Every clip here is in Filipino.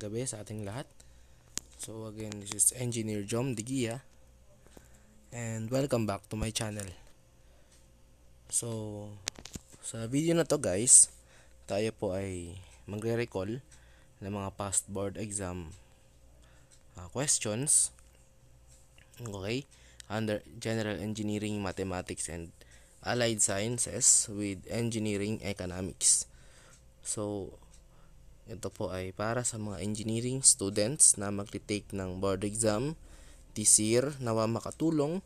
gabi sa ating lahat. So again, this is Engineer Jom Digia and welcome back to my channel. So sa video na to guys, tayo po ay magre-recall ng mga past board exam uh, questions. Okay? Under General Engineering Mathematics and Allied Sciences with Engineering Economics. So ito po ay para sa mga engineering students na magte-take ng board exam this year nawa makatulong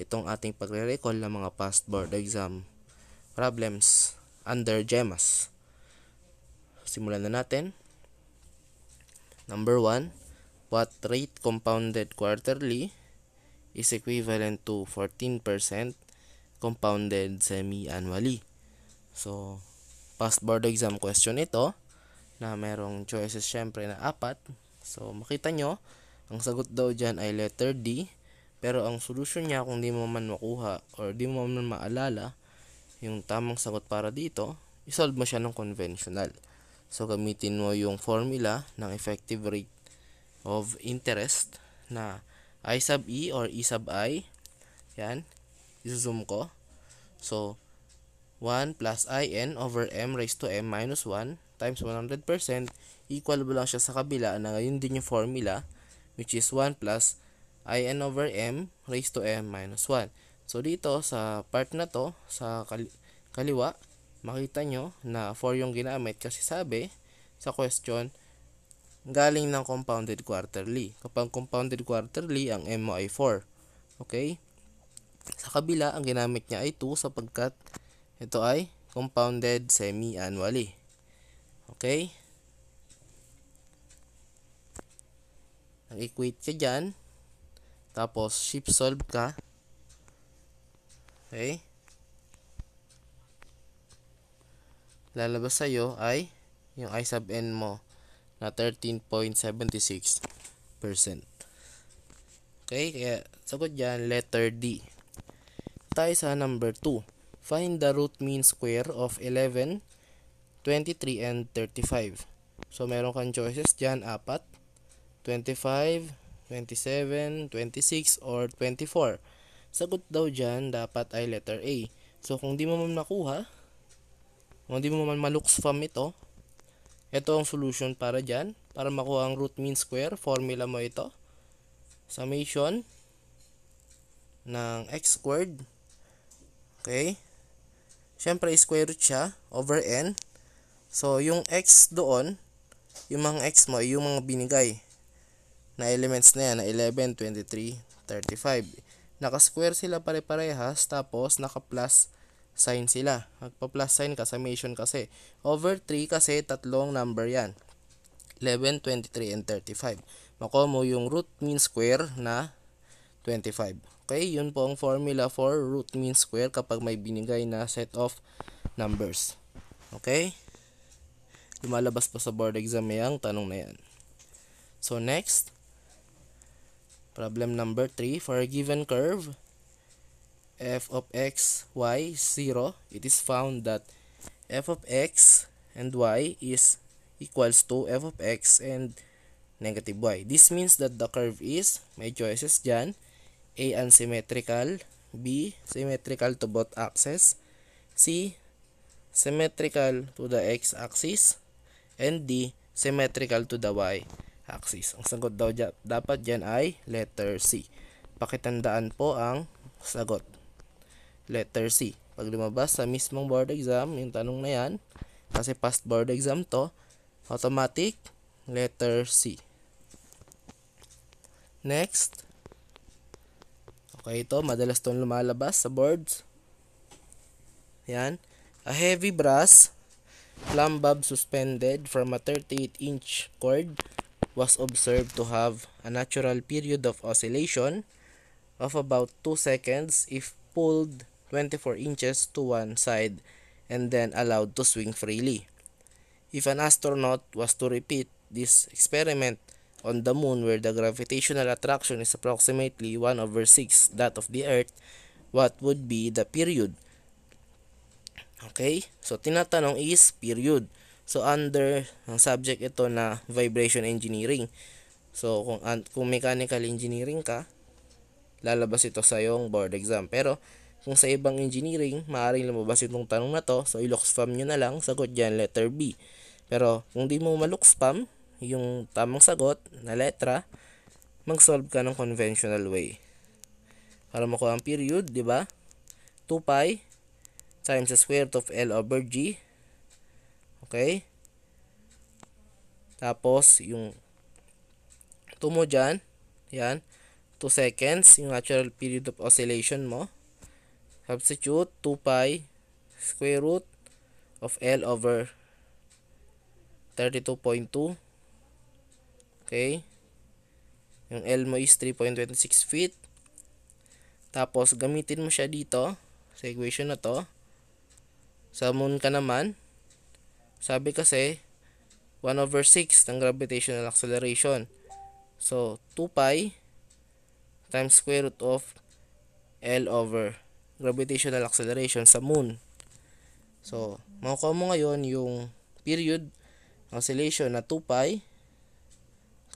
itong ating pagre-recall ng mga past board exam problems under GEMAS. Simulan na natin. Number 1, what rate compounded quarterly is equivalent to 14% compounded semi-annually. So, past board exam question ito na merong choices syempre na apat. So, makita nyo, ang sagot daw dyan ay letter D. Pero ang solution niya kung di mo man makuha or di mo man maalala yung tamang sagot para dito, isolve mo siya ng conventional. So, gamitin mo yung formula ng effective rate of interest na I sub E or E sub I. Yan. Isusum ko. So, 1 plus in over m raised to m minus 1 times 100% equal mo lang siya sa kabila na ngayon din yung formula which is 1 plus in over m raised to m minus 1. So dito sa part na to sa kali kaliwa makita nyo na 4 yung ginamit kasi sabi sa question galing ng compounded quarterly. Kapag compounded quarterly, ang M mo ay 4. Okay? Sa kabila, ang ginamit niya ay 2 sapagkat ito ay compounded semi-annually. Okay? Nag-equate ka dyan. Tapos, ship solve ka. Okay? Lalabas sa'yo ay yung I sub n mo na 13.76%. Okay? Kaya, sagot dyan, letter D. Tayo sa number 2. Find the root mean square of 11, 23, and 35. So, meron kang choices dyan, apat. 25, 27, 26, or 24. Sagot daw dyan, dapat ay letter A. So, kung di mo man nakuha, kung di mo man malooks from ito, ito ang solution para dyan. Para makuha ang root mean square, formula mo ito. Summation ng x squared. Okay? syempre square root siya over n. So, yung x doon, yung mga x mo, yung mga binigay na elements na yan, na 11, 23, 35. Naka-square sila pare-parehas, tapos naka-plus sign sila. Magpa-plus sign ka, summation kasi. Over 3 kasi tatlong number yan. 11, 23, and 35. Makuha mo yung root mean square na 25. Okay, yun po ang formula for root mean square kapag may binigay na set of numbers. Okay? Lumalabas po sa board exam yung tanong na yan. So next, problem number 3. For a given curve, f of x, y, 0, it is found that f of x and y is equals to f of x and negative y. This means that the curve is, may choices dyan, A. Unsymmetrical B. Symmetrical to both axes C. Symmetrical to the x-axis and D. Symmetrical to the y-axis. Ang sagot daw dyan, dapat dyan ay letter C. Pakitandaan po ang sagot. Letter C. Pag lumabas sa mismong board exam, yung tanong na yan, kasi past board exam to, automatic letter C. Next, Okay, ito, madalas itong lumalabas sa boards. Yan. A heavy brass plumb bob suspended from a 38-inch cord was observed to have a natural period of oscillation of about 2 seconds if pulled 24 inches to one side and then allowed to swing freely. If an astronaut was to repeat this experiment on the moon where the gravitational attraction is approximately 1 over 6 that of the earth, what would be the period? Okay? So, tinatanong is period. So, under ang subject ito na vibration engineering. So, kung, kung mechanical engineering ka, lalabas ito sa iyong board exam. Pero, kung sa ibang engineering, maaaring lumabas itong tanong na to. So, i-look spam nyo na lang. Sagot dyan, letter B. Pero, kung di mo maluk spam, yung tamang sagot na letra, mag-solve ka ng conventional way. Para makuha ang period, di ba? 2 pi times the square root of L over G. Okay? Tapos, yung 2 mo dyan, yan, 2 seconds, yung natural period of oscillation mo. Substitute 2 pi square root of L over 32.2 Okay? Yung L mo is 3.26 feet. Tapos, gamitin mo siya dito sa equation na to. Sa moon ka naman. Sabi kasi, 1 over 6 ng gravitational acceleration. So, 2 pi times square root of L over gravitational acceleration sa moon. So, makukuha mo ngayon yung period oscillation na 2 pi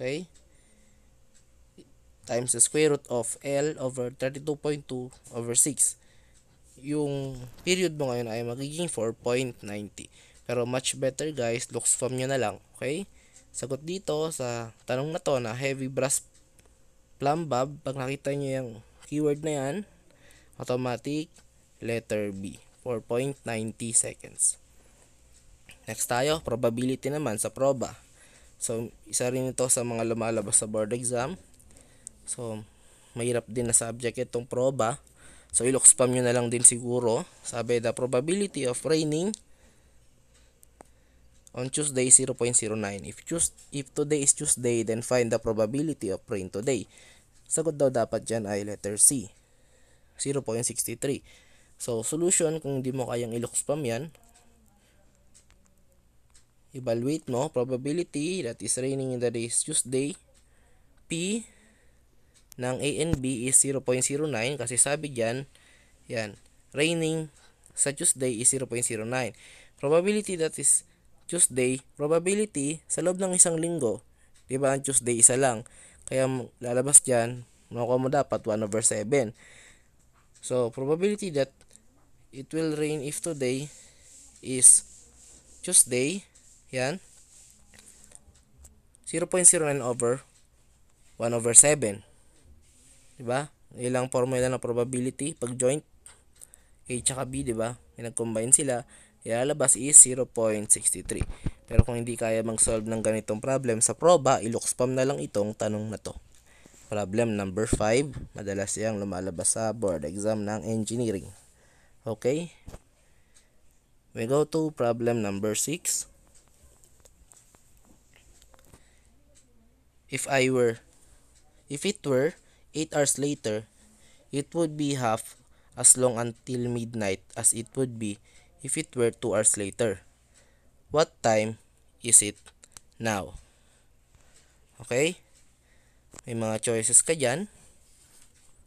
Okay? Times the square root of L over 32.2 over 6. Yung period mo ngayon ay magiging 4.90. Pero much better guys, looks form nyo na lang. Okay? Sagot dito sa tanong na to na heavy brass plumb bob. Pag nakita nyo yung keyword na yan, automatic letter B. 4.90 seconds. Next tayo, probability naman sa proba. So, isa rin ito sa mga lumalabas sa board exam. So, mahirap din na subject itong proba. So, iloxpam nyo na lang din siguro. Sabi, the probability of raining on Tuesday 0.09. If, choose, if today is Tuesday, then find the probability of rain today. Sagot daw dapat dyan ay letter C. 0.63. So, solution, kung hindi mo kayang iloxpam yan, evaluate mo probability that is raining in the day is Tuesday P ng A and B is 0.09 kasi sabi diyan yan raining sa Tuesday is 0.09 probability that is Tuesday probability sa loob ng isang linggo di ba ang Tuesday isa lang kaya lalabas diyan makuha mo dapat 1 over 7 so probability that it will rain if today is Tuesday yan. 0.09 over 1 over 7. Diba? Ilang formula ng probability pag joint A tsaka B, diba? Pinag-combine sila, ilalabas is 0.63. Pero kung hindi kaya mag-solve ng ganitong problem sa proba, ilokspam na lang itong tanong na to. Problem number 5, madalas siyang lumalabas sa board exam ng engineering. Okay? We go to problem number 6. if I were if it were 8 hours later, it would be half as long until midnight as it would be if it were 2 hours later. What time is it now? Okay? May mga choices ka dyan.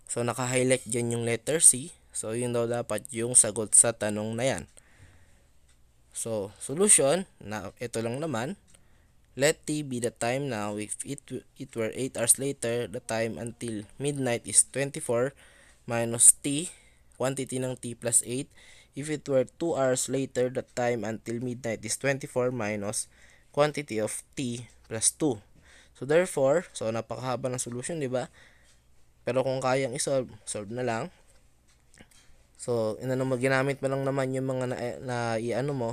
So, naka-highlight dyan yung letter C. So, yun daw dapat yung sagot sa tanong na yan. So, solution, na ito lang naman. Let t be the time now, if it, it were 8 hours later, the time until midnight is 24 minus t, quantity ng t plus 8. If it were 2 hours later, the time until midnight is 24 minus quantity of t plus 2. So therefore, so napakahaba ng solution, di ba? Pero kung kayang isolve, solve na lang. So, inano mo, ginamit mo lang naman yung mga na, na iano mo,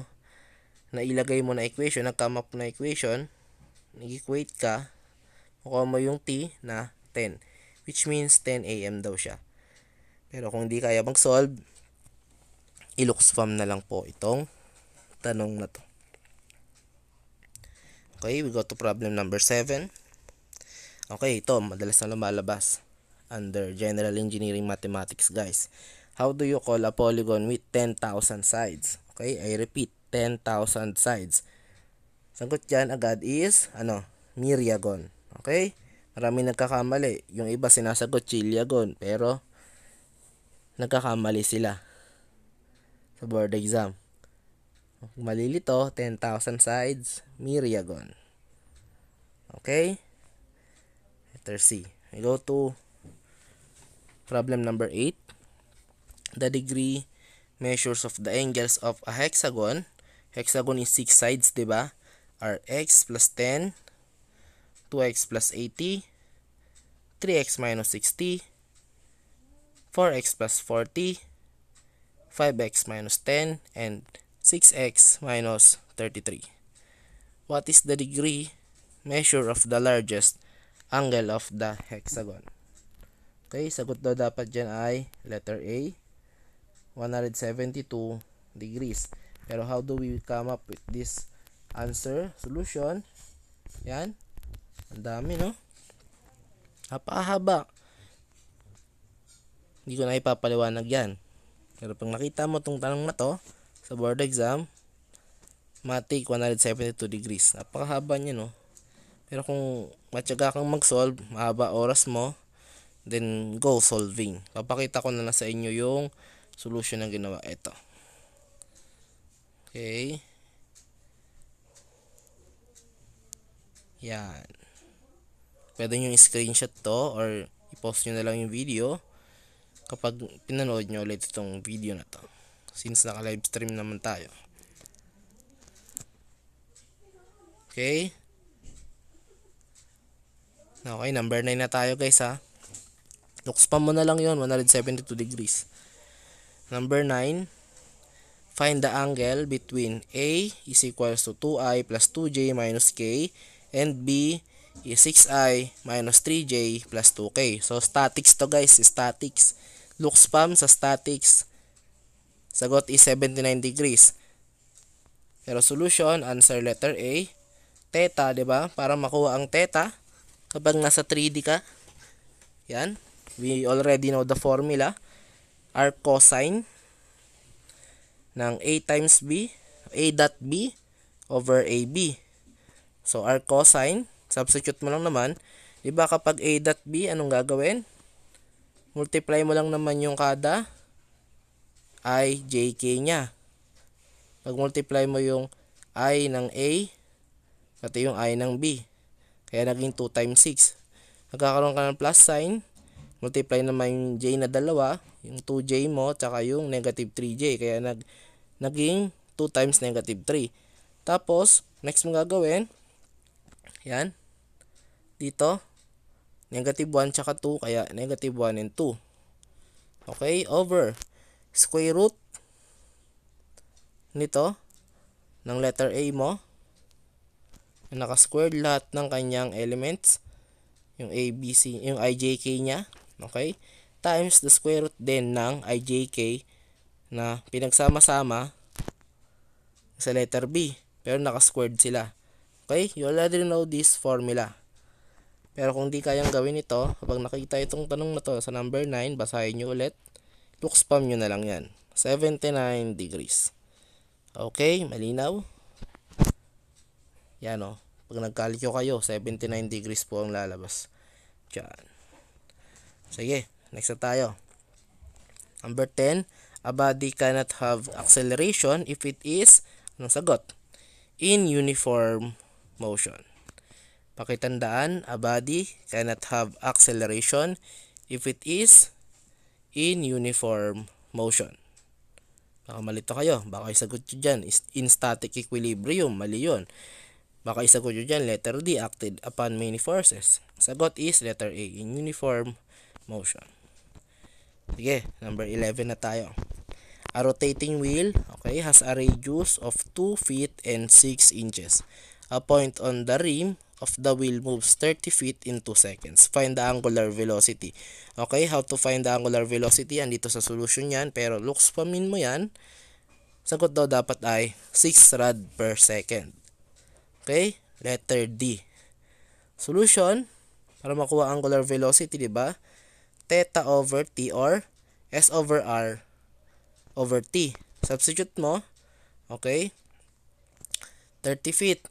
na ilagay mo na equation, nag-come up na equation, nag-equate ka, makuha mo yung T na 10. Which means 10 a.m. daw siya. Pero kung hindi kaya mag-solve, iluxfam na lang po itong tanong na to. Okay, we go to problem number 7. Okay, ito, madalas na lumalabas under General Engineering Mathematics, guys. How do you call a polygon with 10,000 sides? Okay, I repeat. 10,000 sides. Sagot dyan agad is, ano, miriagon. Okay? Marami nagkakamali. Yung iba sinasagot chiliagon, pero nagkakamali sila sa board exam. Malilito, 10,000 sides, miriagon. Okay? Letter C. We go to problem number 8. The degree measures of the angles of a hexagon Hexagon is 6 sides, di ba? Are x plus 10, 2x plus 80, 3x minus 60, 4x plus 40, 5x minus 10, and 6x minus 33. What is the degree measure of the largest angle of the hexagon? Okay, sagot daw dapat dyan ay letter A, 172 degrees. Pero how do we come up with this answer solution? Yan. Ang dami, no? Napahaba. Hindi ko na ipapaliwanag yan. Pero pag nakita mo tong tanong na to sa board exam, matik 172 degrees. Napakahaba niya, no? Pero kung matyaga kang mag-solve, mahaba oras mo, then go solving. Papakita ko na lang sa inyo yung solution na ginawa ito. Okay. Yan. Pwede nyo screenshot to or i-post nyo na lang yung video kapag pinanood nyo ulit itong video na to. Since naka livestream naman tayo. Okay. Okay, number 9 na tayo guys ha. Looks pa mo na lang yon 172 degrees. Number 9. Find the angle between A is equals to 2i plus 2j minus k and B is 6i minus 3j plus 2k. So, statics to guys. Statics. Looks pam sa statics. Sagot is 79 degrees. Pero solution, answer letter A. Theta, ba diba? Para makuha ang theta, kapag nasa 3D ka, yan, we already know the formula. R cosine ng A times B, A dot B over AB. So, R cosine, substitute mo lang naman. Di ba kapag A dot B, anong gagawin? Multiply mo lang naman yung kada I, J, K niya. Pag multiply mo yung I ng A, pati yung I ng B. Kaya naging 2 times 6. Magkakaroon ka ng plus sign multiply naman yung j na dalawa, yung 2j mo, tsaka yung negative 3j. Kaya nag, naging 2 times negative 3. Tapos, next mong gagawin, yan, dito, negative 1 tsaka 2, kaya negative 1 and 2. Okay, over square root nito, ng letter A mo, na naka-squared lahat ng kanyang elements, yung ABC, yung IJK niya, Okay? Times the square root din ng ijk na pinagsama-sama sa letter B. Pero naka-squared sila. Okay? You already know this formula. Pero kung di kayang gawin ito, kapag nakita itong tanong na to sa number 9, basahin nyo ulit. Look spam nyo na lang yan. 79 degrees. Okay, malinaw. Yan o. Oh. Pag nagkalyo kayo, 79 degrees po ang lalabas. Diyan. Sige, next na tayo. Number 10, a body cannot have acceleration if it is, anong sagot? In uniform motion. Pakitandaan, a body cannot have acceleration if it is in uniform motion. Baka malito kayo. Baka isagot nyo dyan. In static equilibrium. Mali yun. Baka isagot nyo dyan. Letter D. Acted upon many forces. Sagot is letter A. In uniform motion. Sige, number 11 na tayo. A rotating wheel, okay, has a radius of 2 feet and 6 inches. A point on the rim of the wheel moves 30 feet in 2 seconds. Find the angular velocity. Okay, how to find the angular velocity? Andito sa solution yan, pero looks pa min mo yan. Sagot daw dapat ay 6 rad per second. Okay, letter D. Solution, para makuha angular velocity, di ba? theta over t or S over R over t. Substitute mo, okay, 30 feet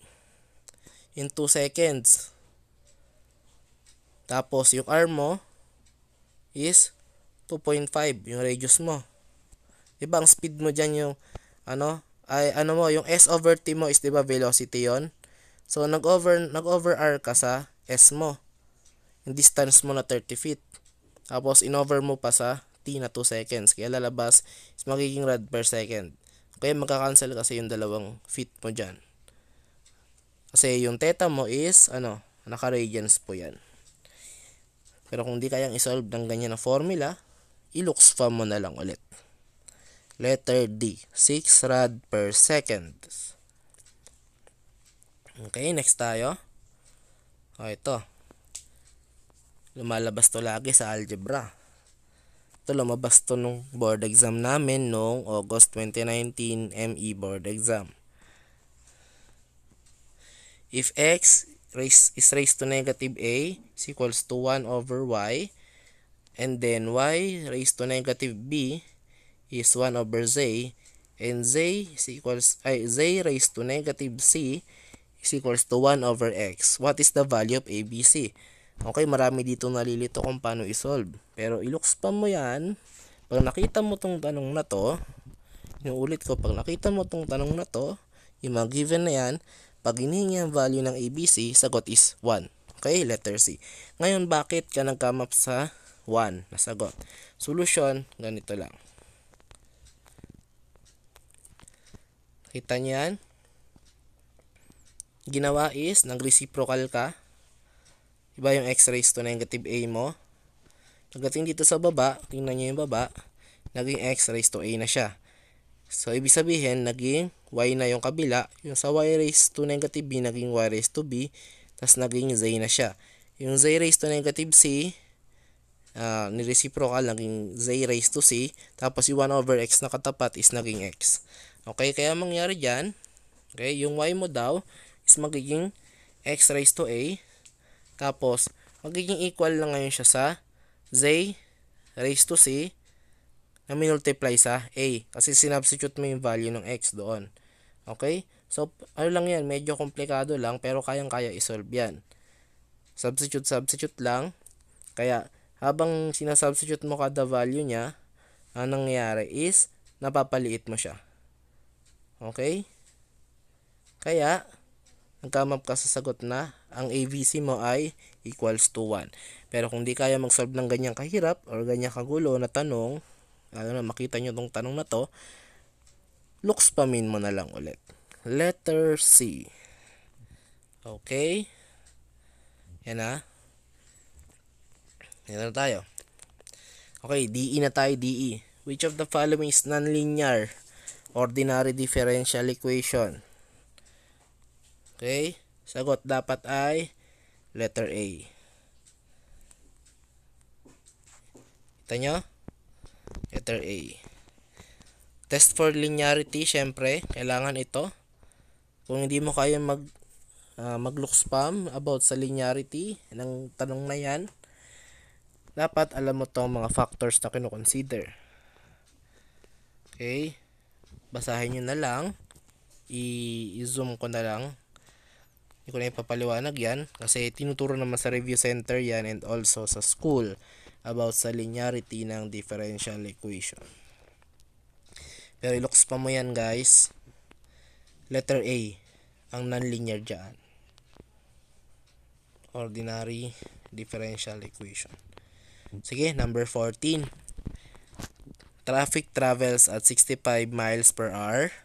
in 2 seconds. Tapos, yung R mo is 2.5, yung radius mo. Diba, ang speed mo dyan yung, ano, ay, ano mo, yung S over T mo is, diba, velocity yon So, nag-over, nag-over R ka sa S mo. Yung distance mo na 30 feet. Tapos, inover mo pa sa t na 2 seconds. Kaya lalabas is magiging rad per second. Kaya magka-cancel kasi yung dalawang feet mo dyan. Kasi yung theta mo is, ano, naka-radians po yan. Pero kung di kayang isolve ng ganyan na formula, i-looks iluxfa mo na lang ulit. Letter D, 6 rad per second. Okay, next tayo. O, ito. Lumalabas to lagi sa algebra. Ito lumabas to nung board exam namin noong August 2019 ME board exam. If x raised, is raised to negative a is equals to 1 over y and then y raised to negative b is 1 over z and z is equals ay z raised to negative c is equals to 1 over x. What is the value of ABC? Okay, marami dito nalilito kung paano isolve. Pero i-looks pa mo yan. Pag nakita mo tong tanong na to, yung ko, pag nakita mo tong tanong na to, yung mga given na yan, pag hinihingi ang value ng ABC, sagot is 1. Okay, letter C. Ngayon, bakit ka up sa 1 na sagot? Solution, ganito lang. Kita niyan? Ginawa is, nag-reciprocal ka Iba yung x raised to negative a mo? Pagdating dito sa baba, tingnan nyo yung baba, naging x raised to a na siya. So, ibig sabihin, naging y na yung kabila. Yung sa y raised to negative b, naging y raised to b. Tapos, naging z na siya. Yung z raised to negative c, uh, ah, nireciprocal, naging z raised to c. Tapos, yung 1 over x na katapat is naging x. Okay, kaya mangyari dyan, okay, yung y mo daw is magiging x raised to a tapos, magiging equal lang ngayon siya sa z raised to c na minultiply sa a. Kasi sinubstitute mo yung value ng x doon. Okay? So, ano lang yan, medyo komplikado lang, pero kayang-kaya isolve yan. Substitute, substitute lang. Kaya, habang sinasubstitute mo kada value niya, ang nangyayari is, napapaliit mo siya. Okay? Kaya, ang come up ka sa sagot na ang ABC mo ay equals to 1. Pero kung di kaya mag-solve ng ganyang kahirap or ganyang kagulo na tanong, alam na, makita nyo tong tanong na to, looks pa min mo na lang ulit. Letter C. Okay? Yan na. Ah. Yan na tayo. Okay, DE na tayo, DE. Which of the following is nonlinear ordinary differential equation? Okay? Sagot dapat ay letter A. Kita nyo? Letter A. Test for linearity, syempre, kailangan ito. Kung hindi mo kaya mag uh, mag-look spam about sa linearity ng tanong na 'yan, dapat alam mo tong mga factors na kino-consider. Okay? Basahin niyo na lang. I-zoom ko na lang hindi ko na ipapaliwanag yan kasi tinuturo naman sa review center yan and also sa school about sa linearity ng differential equation. Pero ilocks pa mo yan guys. Letter A ang nonlinear dyan. Ordinary differential equation. Sige, number 14. Traffic travels at 65 miles per hour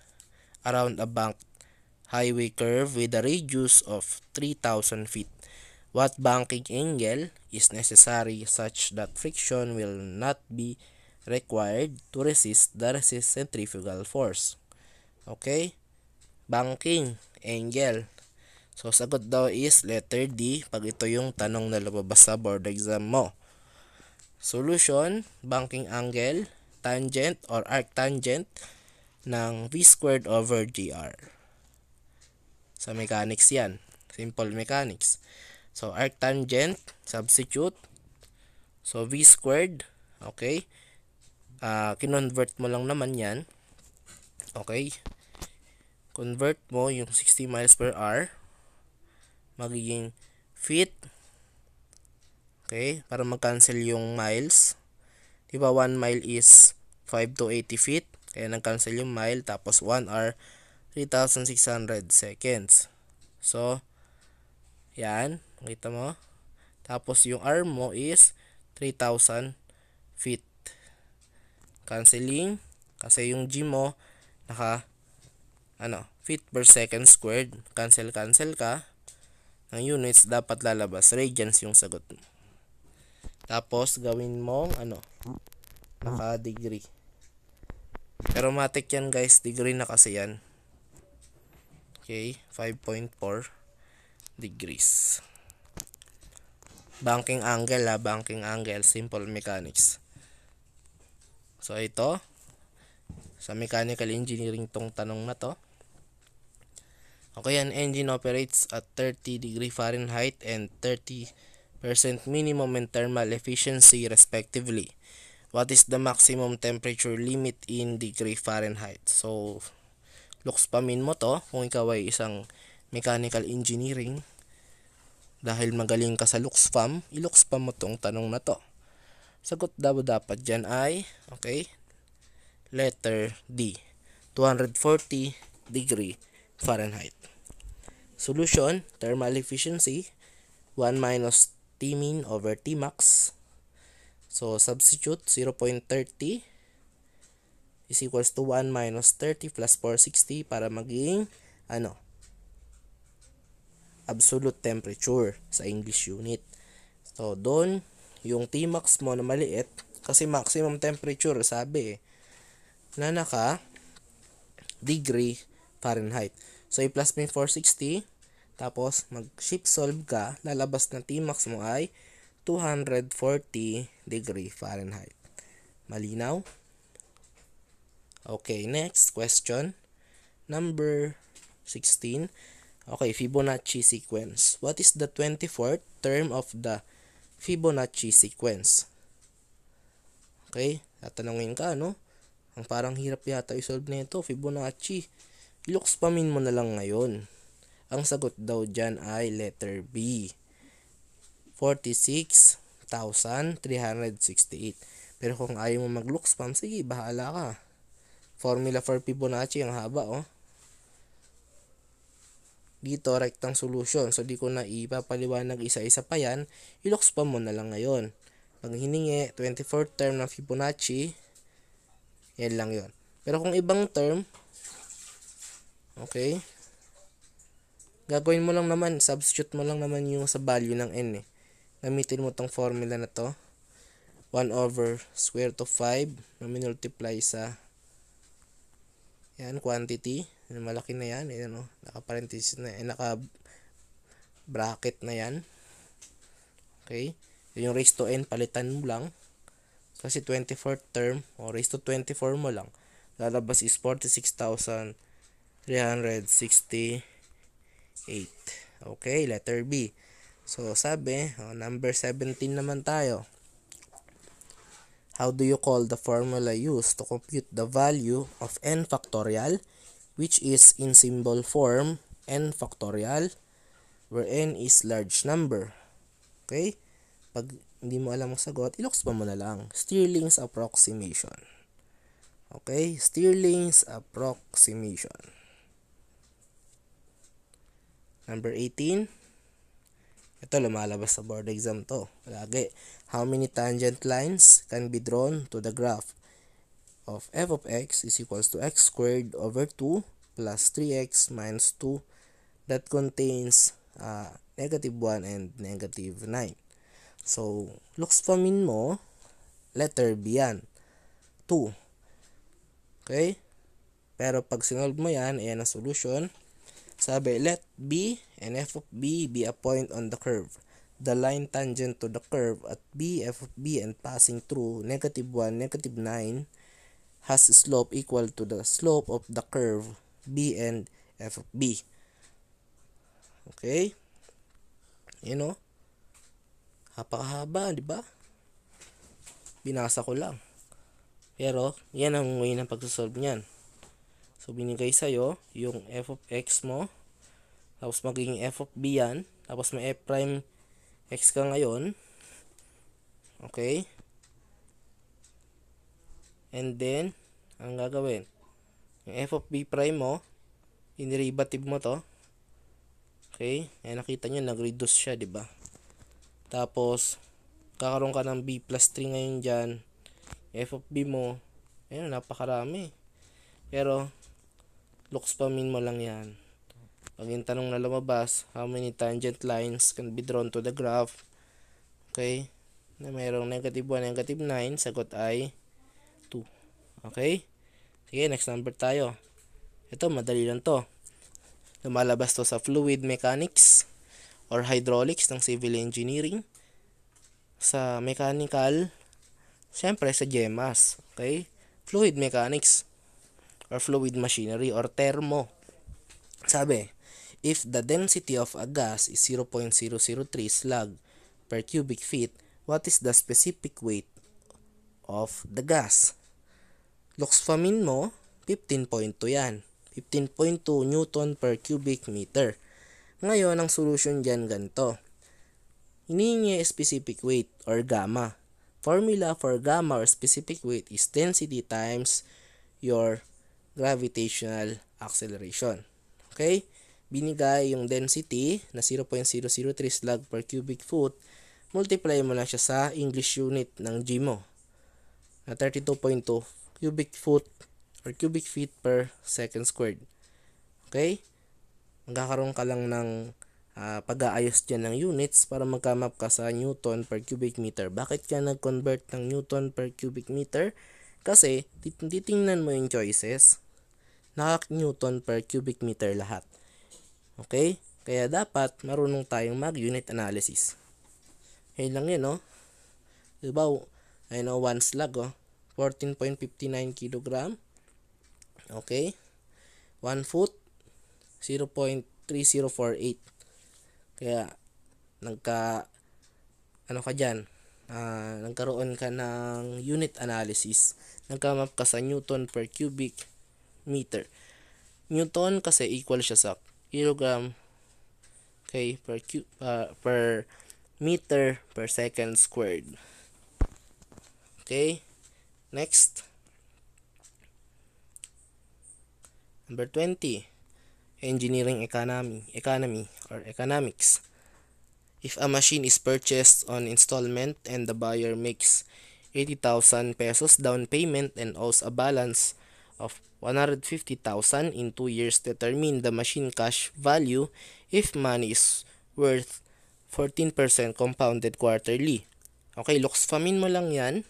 around a banked highway curve with a radius of 3,000 feet. What banking angle is necessary such that friction will not be required to resist the centrifugal force? Okay? Banking angle. So, sagot daw is letter D pag ito yung tanong na lumabas sa board exam mo. Solution, banking angle, tangent or arc tangent ng v squared over gr. Sa mechanics yan. Simple mechanics. So, arctangent, substitute. So, v squared. Okay. Uh, kinonvert mo lang naman yan. Okay. Convert mo yung 60 miles per hour. Magiging feet. Okay. Para mag-cancel yung miles. Diba 1 mile is 5 to 80 feet. Kaya nag-cancel yung mile. Tapos 1 hour 3,600 seconds. So, yan. Kita mo. Tapos, yung arm mo is 3,000 feet. Canceling. Kasi yung G mo, naka, ano, feet per second squared. Cancel, cancel ka. Ng units, dapat lalabas. Radians yung sagot mo. Tapos, gawin mong, ano, naka degree. Pero matik yan guys, degree na kasi yan. Okay, 5.4 degrees. Banking angle ha, ah, banking angle, simple mechanics. So ito, sa mechanical engineering tong tanong na to. Okay, an engine operates at 30 degree Fahrenheit and 30% minimum and thermal efficiency respectively. What is the maximum temperature limit in degree Fahrenheit? So, Lukspamin mo to kung ikaw ay isang mechanical engineering. Dahil magaling ka sa Luxpam, iluxpam mo tong tanong na to. Sagot daw dapat dyan ay, okay, letter D, 240 degree Fahrenheit. Solution, thermal efficiency, 1 minus Tmin over Tmax. So, substitute 0.30 is equals to 1 minus 30 plus 460 para maging ano absolute temperature sa English unit. So doon yung Tmax mo na maliit kasi maximum temperature sabi eh na naka degree Fahrenheit. So i-plus mo 460 tapos mag-ship solve ka lalabas na Tmax mo ay 240 degree Fahrenheit. Malinaw? Okay, next question. Number 16. Okay, Fibonacci sequence. What is the 24th term of the Fibonacci sequence? Okay, tatanungin ka, no? Ang parang hirap yata i-solve nito, Fibonacci. Looks pa min mo na lang ngayon. Ang sagot daw dyan ay letter B. 46,368. Pero kung ayaw mo mag-looks pam, sige, bahala ka. Formula for Fibonacci, ang haba, oh. Dito, rectang solution. So, di ko na ipapaliwanag isa-isa pa yan. Iloks pa mo na lang ngayon. Pag hiningi, 24th term ng Fibonacci, yan lang yon Pero kung ibang term, okay, gagawin mo lang naman, substitute mo lang naman yung sa value ng n eh. Gamitin mo tong formula na to. 1 over square root of 5 na minultiply sa yan, quantity. Yan, malaki na yan. Yan, no? Oh. Naka-parenthesis na yan. Eh, naka-bracket na yan. Okay? Yung raise to n, palitan mo lang. Kasi 24th term, o oh, raise to 24 mo lang. Lalabas is 46,368. Okay, letter B. So, sabi, oh, number 17 naman tayo. How do you call the formula used to compute the value of n factorial, which is in symbol form n factorial, where n is large number? Okay? Pag hindi mo alam ang sagot, ilocks pa mo na lang. Stirling's approximation. Okay? Stirling's approximation. Number 18, ito, lumalabas sa board exam to. Lagi. How many tangent lines can be drawn to the graph of f of x is equals to x squared over 2 plus 3x minus 2 that contains uh, negative 1 and negative 9. So, looks for pamin mo, letter B yan. 2. Okay? Pero pag sinolve mo yan, ayan ang solution. Sabi, let B and f of b be a point on the curve. The line tangent to the curve at b, f of b and passing through negative 1, negative 9 has a slope equal to the slope of the curve b and f of b. Okay? You know? Napakahaba, di ba? Binasa ko lang. Pero, yan ang way ng pagsosolve niyan. So, binigay sa'yo yung f of x mo tapos magiging f of b yan. Tapos may f prime x ka ngayon. Okay. And then, ang gagawin, yung f of b prime mo, inerivative mo to. Okay. Ayan, nakita nyo, nag-reduce siya, di ba? Tapos, kakaroon ka ng b plus 3 ngayon dyan. F of b mo, ayun, napakarami. Pero, looks pa min mo lang yan. Pag yung tanong na lumabas, how many tangent lines can be drawn to the graph? Okay? Na mayroong negative 1, negative 9, sagot ay 2. Okay? Sige, next number tayo. Ito, madali lang to. Lumalabas to sa fluid mechanics or hydraulics ng civil engineering. Sa mechanical, syempre sa GEMAS. Okay? Fluid mechanics or fluid machinery or thermo. Sabi, If the density of a gas is 0.003 slug per cubic feet, what is the specific weight of the gas? Luxfamin mo, 15.2 yan. 15.2 newton per cubic meter. Ngayon, ang solution dyan ganito. Hinihingi specific weight or gamma. Formula for gamma or specific weight is density times your gravitational acceleration. Okay? binigay yung density na 0.003 slug per cubic foot, multiply mo na siya sa English unit ng G mo na 32.2 cubic foot or cubic feet per second squared. Okay? Magkakaroon ka lang ng uh, pag-aayos dyan ng units para magkamap ka sa Newton per cubic meter. Bakit ka nag-convert ng Newton per cubic meter? Kasi titingnan mo yung choices, naka-Newton per cubic meter lahat. Okay? Kaya dapat marunong tayong mag-unit analysis. Yun lang yun, no? Oh. Diba, ayun o, oh, one slug, oh. 14.59 kilogram. Okay? 1 foot, 0.3048. Kaya, nagka, ano ka dyan, uh, nagkaroon ka ng unit analysis. Nagkamap ka sa Newton per cubic meter. Newton kasi equal siya sa kilogram okay per cube uh, per meter per second squared okay next number 20 engineering economy economy or economics if a machine is purchased on installment and the buyer makes 80,000 pesos down payment and owes a balance of 150,000 in 2 years determine the machine cash value if money is worth 14% compounded quarterly. Okay, looks-famin mo lang yan.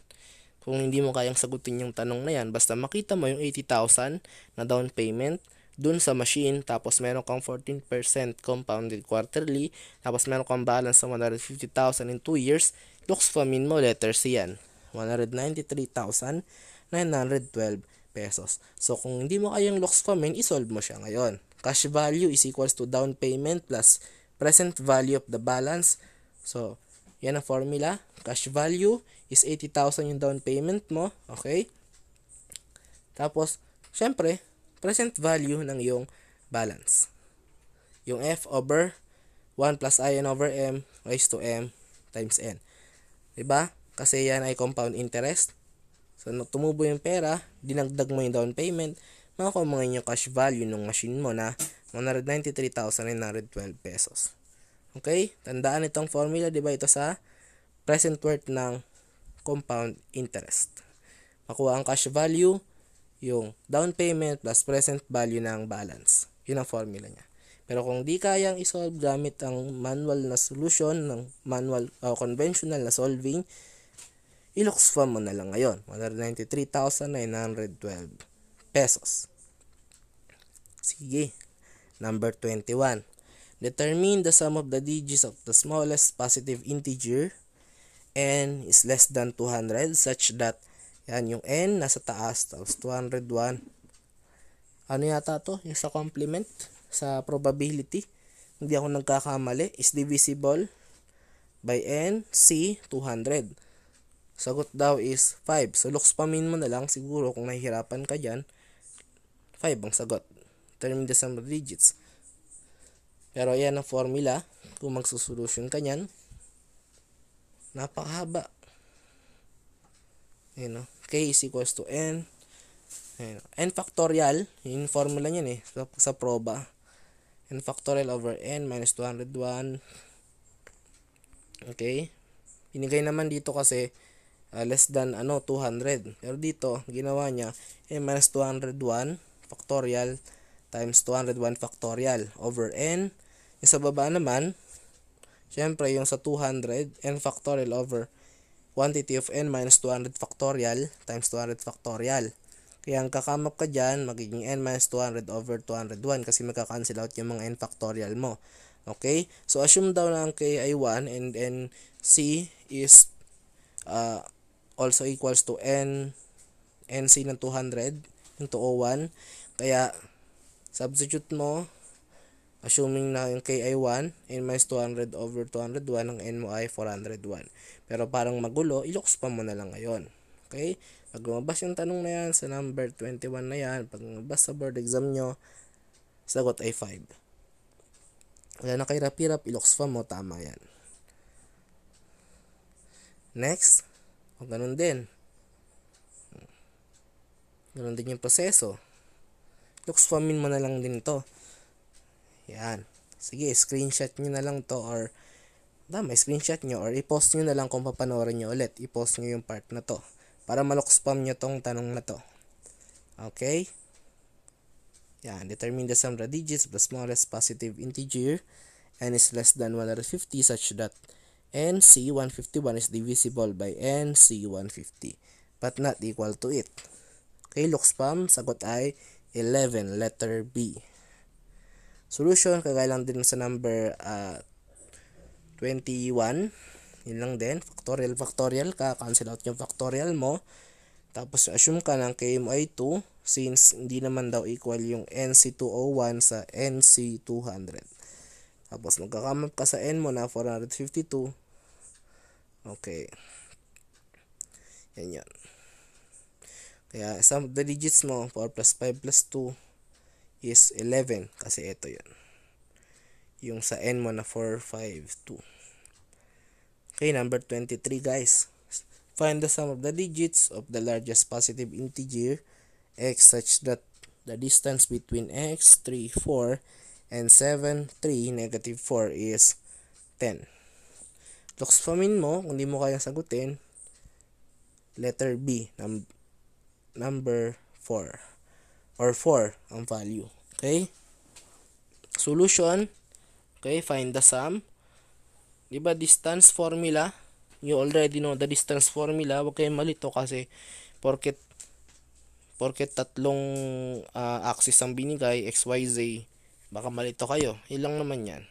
Kung hindi mo kayang sagutin yung tanong na yan, basta makita mo yung 80,000 na down payment dun sa machine, tapos meron kang 14% compounded quarterly, tapos meron kang balance sa 150,000 in 2 years, looks famin mo letter C yan. 193,912 pesos. So kung hindi mo kayang locks kumin, isolve mo siya ngayon. Cash value is equals to down payment plus present value of the balance. So, yan ang formula. Cash value is 80,000 yung down payment mo. Okay? Tapos, syempre, present value ng yung balance. Yung F over 1 plus IN over M raised to M times N. Diba? Kasi yan ay compound interest. So, nung tumubo yung pera, dinagdag mo yung down payment, makukuha mo ngayon yung cash value ng machine mo na 193,912 pesos. Okay? Tandaan itong formula, di ba? Ito sa present worth ng compound interest. Makuha ang cash value, yung down payment plus present value ng balance. Yun ang formula niya. Pero kung di kayang isolve gamit ang manual na solution ng manual o uh, conventional na solving, ilukswa mo na lang ngayon. 193,912 pesos. Sige. Number 21. Determine the sum of the digits of the smallest positive integer n is less than 200 such that yan yung n nasa taas tapos 201 ano yata to yung sa complement sa probability hindi ako nagkakamali is divisible by n c 200 Sagot daw is 5. So, looks lukspamin mo na lang siguro kung nahihirapan ka dyan. 5 ang sagot. Determine the sum of digits. Pero ayan ang formula. Kung magsusolusyon ka nyan, napakahaba. Ayan o. K is equals to N. Ayan, o. N factorial, yung formula nyan eh, sa, sa proba. N factorial over N minus 201. Okay? Inigay naman dito kasi uh, less than ano 200. Pero dito, ginawa niya eh minus 201 factorial times 201 factorial over n. Yung sa baba naman, syempre yung sa 200 n factorial over quantity of n minus 200 factorial times 200 factorial. Kaya ang kakamap ka dyan, magiging n minus 200 over 201 kasi magka-cancel out yung mga n factorial mo. Okay? So, assume daw na ang k ay 1 and then c is uh, also equals to n NC ng 200 yung 201 kaya substitute mo assuming na yung k ay 1 n minus 200 over 201 ang n mo ay 401 pero parang magulo iloks pa mo na lang ngayon okay pag lumabas yung tanong na yan sa number 21 na yan pag lumabas sa board exam nyo sagot ay 5 wala na kay hirap-hirap pa mo tama yan next o, ganun din. Ganun din yung proseso. Looks famine mo na lang din to. Yan. Sige, screenshot nyo na lang to or dama, screenshot nyo or i-post nyo na lang kung papanoorin nyo ulit. I-post nyo yung part na to para malokspam nyo tong tanong na to. Okay? Yan, determine the sum of the digits of the smallest positive integer and is less than 150 such that NC151 is divisible by NC150 but not equal to it. Kay Luxpam, sagot ay 11, letter B. Solution, kagaya lang din sa number uh, ah, 21. Yun lang din, factorial, factorial ka, cancel out yung factorial mo. Tapos, assume ka ng k mo ay 2 since hindi naman daw equal yung NC201 sa NC200. Tapos magkakamap ka sa N mo na 452. Okay. Yan yan. Kaya sum of the digits mo, 4 plus 5 plus 2 is 11. Kasi ito yun. Yung sa N mo na 452. Okay, number 23 guys. Find the sum of the digits of the largest positive integer x such that the distance between x, 3, 4, And 7, 3, negative 4 is 10. Luxpamin mo, kung di mo kaya sagutin, letter B, num number 4. Or 4 ang value. Okay? Solution, okay, find the sum. Diba, distance formula, you already know the distance formula. Huwag kayong malito kasi porket porket tatlong uh, axis ang binigay, x, y, z, Baka malito kayo. Ilang naman yan.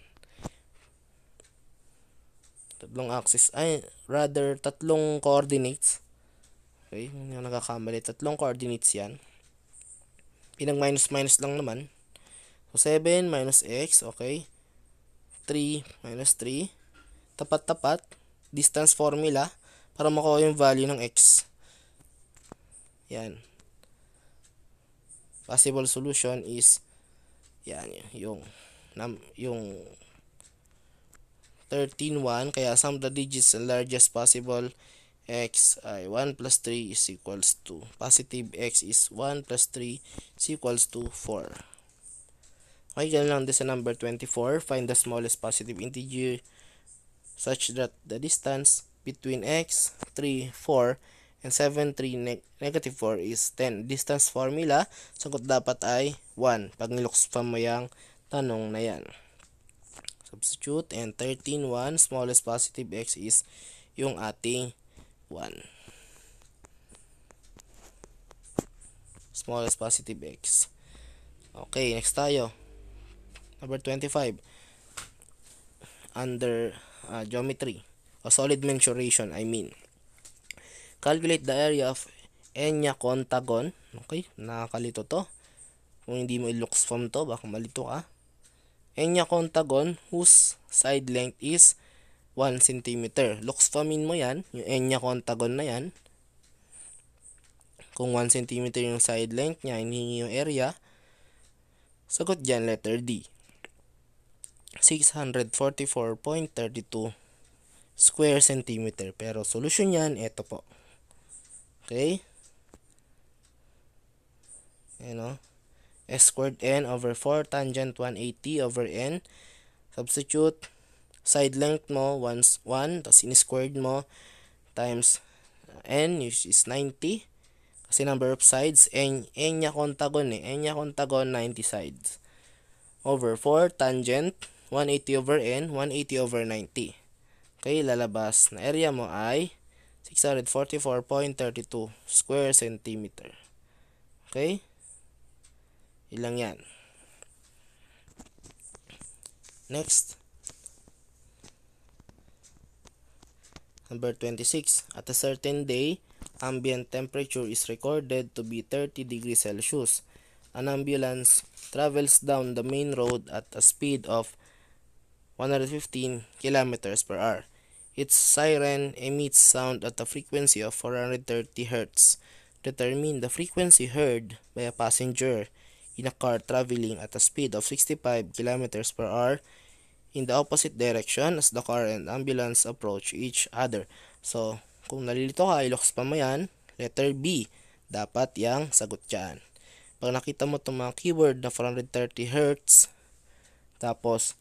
Tatlong axis. Ay, rather, tatlong coordinates. Okay, yung nagkakamali. Tatlong coordinates yan. Pinag minus minus lang naman. So, 7 minus x. Okay. 3 minus 3. Tapat-tapat. Distance formula. Para makuha yung value ng x. Yan. Possible solution is yan, yung nam yung 13.1 kaya sum the digits and largest possible x ay 1 plus 3 is equals to positive x is 1 plus 3 is equals to 4 okay ganun lang din sa number 24 find the smallest positive integer such that the distance between x 3 4 And 7, 3, neg negative 4 is 10. Distance formula, sagot dapat ay 1. Pag nilukspam mo yung tanong na yan. Substitute and 13, 1. Smallest positive x is yung ating 1. Smallest positive x. Okay, next tayo. Number 25. Under uh, geometry. O solid mensuration, I mean. Calculate the area of enya contagon. Okay, nakakalito to. Kung hindi mo i-looks form to, baka malito ka. Enya contagon whose side length is 1 cm. Looks formin mo yan, yung enya contagon na yan. Kung 1 cm yung side length niya, hinihingi yung area. Sagot dyan, letter D. 644.32 square centimeter. Pero solution yan, ito po. Okay? Ayan o. Oh. S squared n over 4 tangent 180 over n. Substitute side length mo, 1, 1 tapos in-squared mo times uh, n which is 90. Kasi number of sides, n, n niya contagon eh. n niya contagon 90 sides. Over 4 tangent 180 over n, 180 over 90. Okay, lalabas na area mo ay 644.32 square centimeter. Okay? Ilang yan. Next. Number 26. At a certain day, ambient temperature is recorded to be 30 degrees Celsius. An ambulance travels down the main road at a speed of 115 kilometers per hour. Its siren emits sound at a frequency of 430 Hz. Determine the frequency heard by a passenger in a car traveling at a speed of 65 km per hour in the opposite direction as the car and ambulance approach each other. So, kung nalilito ka, iloks pa mo yan. Letter B, dapat yang sagot dyan. Pag nakita mo itong mga keyword na 430 Hz, tapos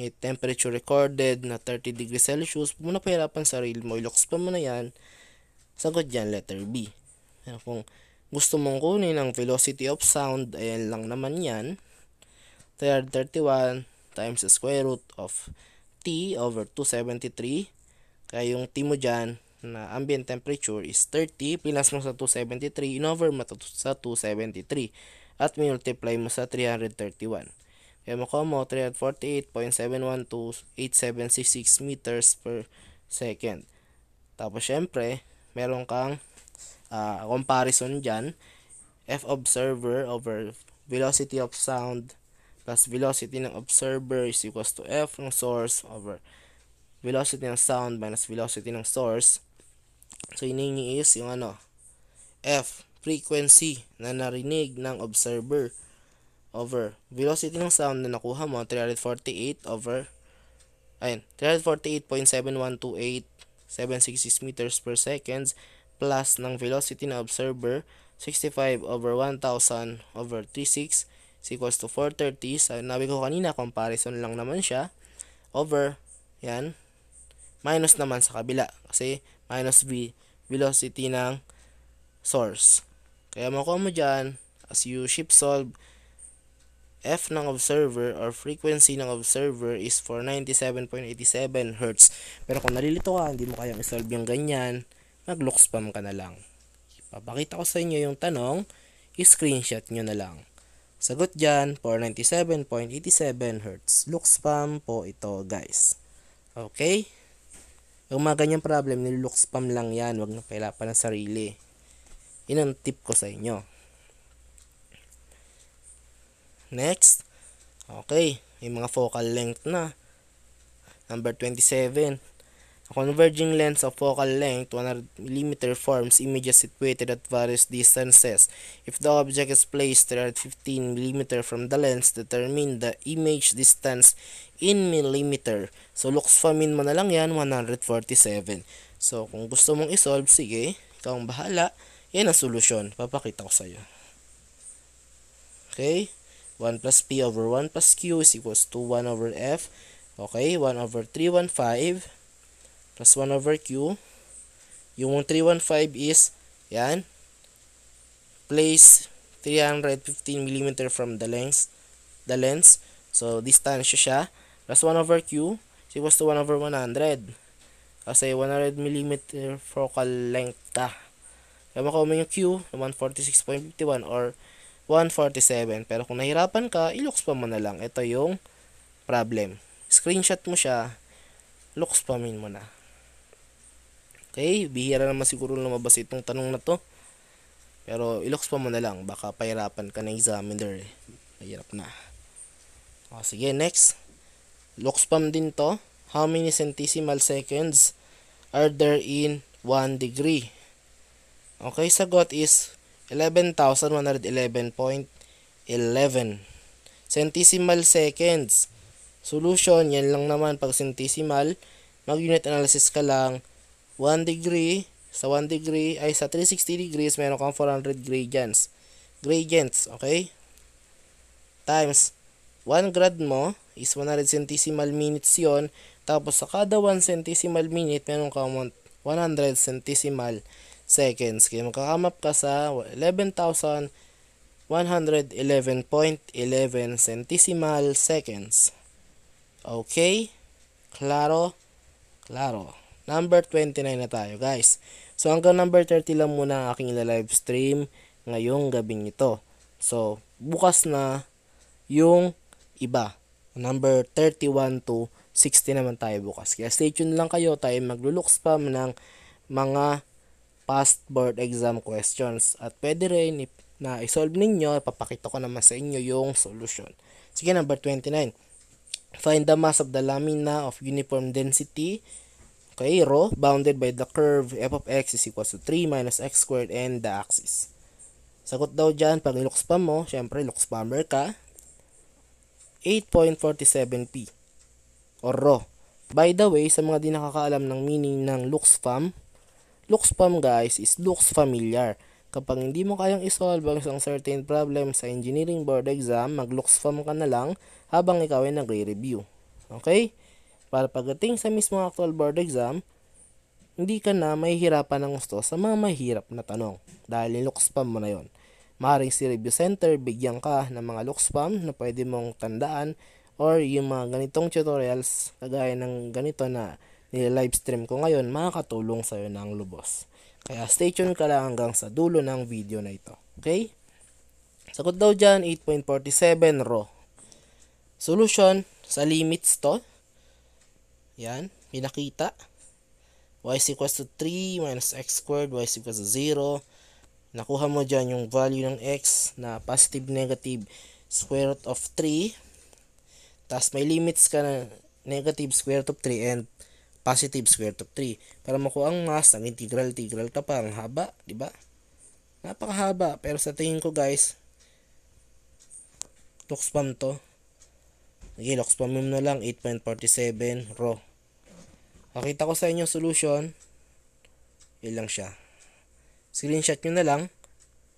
may temperature recorded na 30 degrees Celsius, muna pahirapan sarili mo, ilocks pa muna na yan, sagot yan, letter B. Ayan, kung gusto mong kunin ang velocity of sound, ayan lang naman yan, 331 times the square root of T over 273, kaya yung T mo dyan, na ambient temperature is 30, pinas mo sa 273, in over mo sa 273, at multiply mo sa 331. Yamakomo 348.712 8766 meters per second. Tapos syempre, meron kang uh, comparison dyan. F observer over velocity of sound plus velocity ng observer is equals to F ng source over velocity ng sound minus velocity ng source. So, iningi is yung ano, F, frequency na narinig ng observer over velocity ng sound na nakuha mo 348 over ayun 348.7128766 meters per seconds plus ng velocity ng observer 65 over 1000 over 36 is equals to 430 sinabi ko kanina comparison lang naman siya over yan minus naman sa kabila kasi minus v velocity ng source kaya makuha mo dyan as you ship solve F ng observer or frequency ng observer is 497.87 Hz. Pero kung nalilito ka, hindi mo kayang isolve yung ganyan, mag-look spam ka na lang. Papakita ko sa inyo yung tanong, screenshot nyo na lang. Sagot dyan, 497.87 Hz. Look spam po ito, guys. Okay? Yung mga ganyang problem, nilook spam lang yan. Huwag na pahirapan ng sarili. Yun ang tip ko sa inyo. Next. Okay, may mga focal length na. Number 27. A converging lens of focal length 100 mm forms images situated at various distances. If the object is placed 315 mm from the lens, determine the image distance in millimeter. So, looks famin mo na lang yan, 147. So, kung gusto mong isolve, sige, ikaw ang bahala. Yan ang solusyon. Papakita ko sa'yo. Okay? 1 plus P over 1 plus Q is equals to 1 over F. Okay, 1 over 315 plus 1 over Q. Yung 315 is, yan, place 315 mm from the lens. The lens. So, distance siya. Plus 1 over Q is equals to 1 over 100. Kasi 100 mm focal length ta. Kaya makuha mo yung Q, 146.51 or 146.51. 147. Pero kung nahirapan ka, ilooks pa mo na lang. Ito yung problem. Screenshot mo siya, looks pa min mo na. Okay, bihira naman siguro lumabas itong tanong na to. Pero ilooks pa mo na lang, baka pahirapan ka ng examiner. Mahirap na. O, sige, next. Looks pam din to. How many centesimal seconds are there in 1 degree? Okay, sagot is 11,111.11 centesimal seconds. Solution, yan lang naman pag centesimal, mag-unit analysis ka lang 1 degree sa 1 degree ay sa 360 degrees meron kang 400 gradients. Gradients, okay? Times 1 grad mo is 100 centesimal minutes yon Tapos sa kada 1 centesimal minute, meron kang 100 centesimal seconds. Kaya makakamap ka sa 11,111.11 .11 centesimal seconds. Okay? Claro? Claro. Number 29 na tayo guys. So hanggang number 30 lang muna ang aking live stream ngayong gabi ito. So bukas na yung iba. Number 31 to 60 naman tayo bukas. Kaya stay tuned lang kayo. Tayo maglulok spam ng mga past board exam questions. At pwede rin na isolve ninyo, ipapakita ko naman sa inyo yung solution. Sige, number 29. Find the mass of the lamina of uniform density okay, rho bounded by the curve f of x is equal to 3 minus x squared and the axis. Sagot daw dyan, pag iluxpam mo, syempre, luxpammer ka, 8.47p or rho. By the way, sa mga di nakakaalam ng meaning ng looks luxpam, Looks fam guys is looks familiar. Kapag hindi mo kayang isolve ang isang certain problem sa engineering board exam, mag-looks fam ka na lang habang ikaw ay nagre-review. Okay? Para pagdating sa mismong actual board exam, hindi ka na mahihirapan ng gusto sa mga mahirap na tanong dahil looks fam mo na yon. Maaaring si review center bigyan ka ng mga looks fam na pwede mong tandaan or yung mga ganitong tutorials kagaya ng ganito na nilalive eh, stream ko ngayon makakatulong sa'yo ng lubos. Kaya stay tuned ka lang hanggang sa dulo ng video na ito. Okay? Sagot daw dyan, 8.47 raw. Solution, sa limits to. Yan, pinakita. y is equals to 3 minus x squared, y is equals to 0. Nakuha mo dyan yung value ng x na positive negative square root of 3. Tapos may limits ka na negative square root of 3 and positive square root of 3 para makuha ang mass ng integral integral ka pa ang haba di ba napakahaba pero sa tingin ko guys lockspam to okay lockspam yun na lang 8.47 row Pakita ko sa inyo solution. Yun lang siya. Screenshot nyo na lang.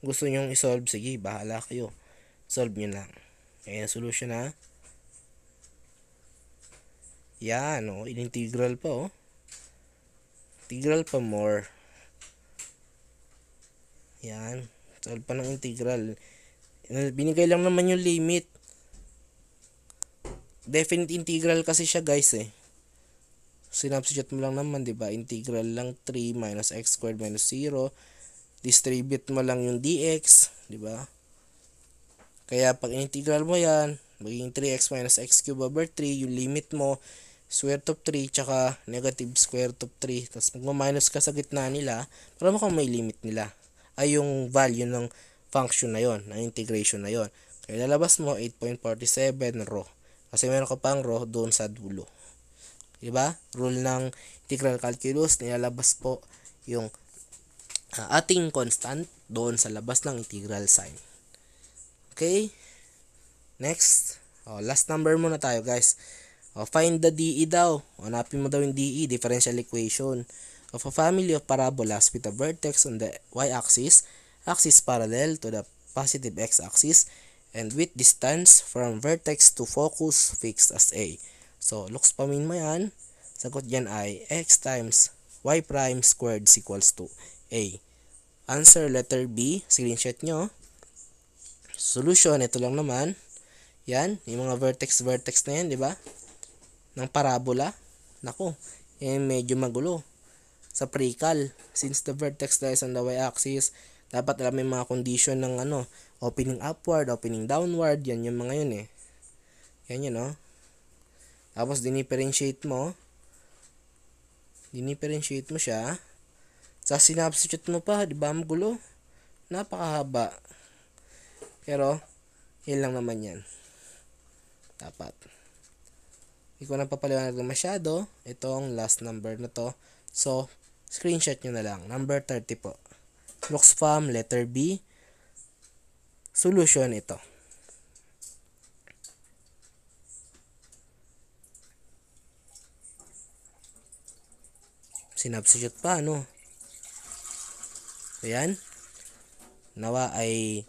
Gusto i-solve, sige, bahala kayo. Solve nyo na. Ayan ang solution ha. Yan, oh, integral pa, oh. Integral pa more. Yan. Solve pa ng integral. Binigay lang naman yung limit. Definite integral kasi siya, guys, eh. Sinubstitute mo lang naman, di ba? Integral lang 3 minus x squared minus 0. Distribute mo lang yung dx, di ba? Kaya pag integral mo yan, magiging 3x minus x cubed over 3, yung limit mo, square root of 3 tsaka negative square root of 3. Tapos magma-minus ka sa gitna nila para mukhang may limit nila. Ay yung value ng function na yon, ng integration na yon. Kaya lalabas mo 8.47 rho. Kasi meron ka pang rho doon sa dulo. di ba Rule ng integral calculus, nilalabas po yung uh, ating constant doon sa labas ng integral sign. Okay? Next. Oh, last number muna tayo guys. O, oh, find the DE daw. O, hanapin mo daw yung DE, differential equation of a family of parabolas with a vertex on the y-axis, axis parallel to the positive x-axis, and with distance from vertex to focus fixed as A. So, looks pa min mo yan. Sagot dyan ay x times y prime squared equals to A. Answer letter B, screenshot nyo. Solution, ito lang naman. Yan, yung mga vertex-vertex na yan, di ba? ng parabola? Nako, eh medyo magulo. Sa precal, since the vertex lies on the y-axis, dapat alam yung mga condition ng ano, opening upward, opening downward, yan yung mga yun eh. Yan yun, no? Oh. Tapos, dinipferentiate mo. Dinipferentiate mo siya. Sa sinabstitute mo pa, di ba? Magulo. Napakahaba. Pero, yun lang naman yan. Dapat. Hindi ko na papaliwanag na masyado. Itong last number na to. So, screenshot nyo na lang. Number 30 po. Looks fam, letter B. Solution ito. Sinubstitute pa, ano? Ayan. Nawa ay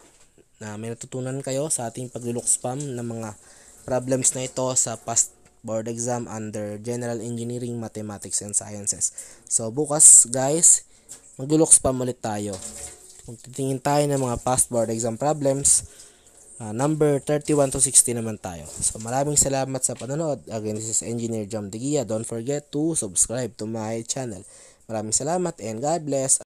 na may natutunan kayo sa ating paglulok spam ng mga problems na ito sa past board exam under General Engineering, Mathematics, and Sciences. So, bukas guys, maglulok pa ulit tayo. titingin tayo ng mga past board exam problems. Uh, number 31 to 60 naman tayo. So, maraming salamat sa panonood. Again, this is Engineer Jam Digia. Don't forget to subscribe to my channel. Maraming salamat and God bless.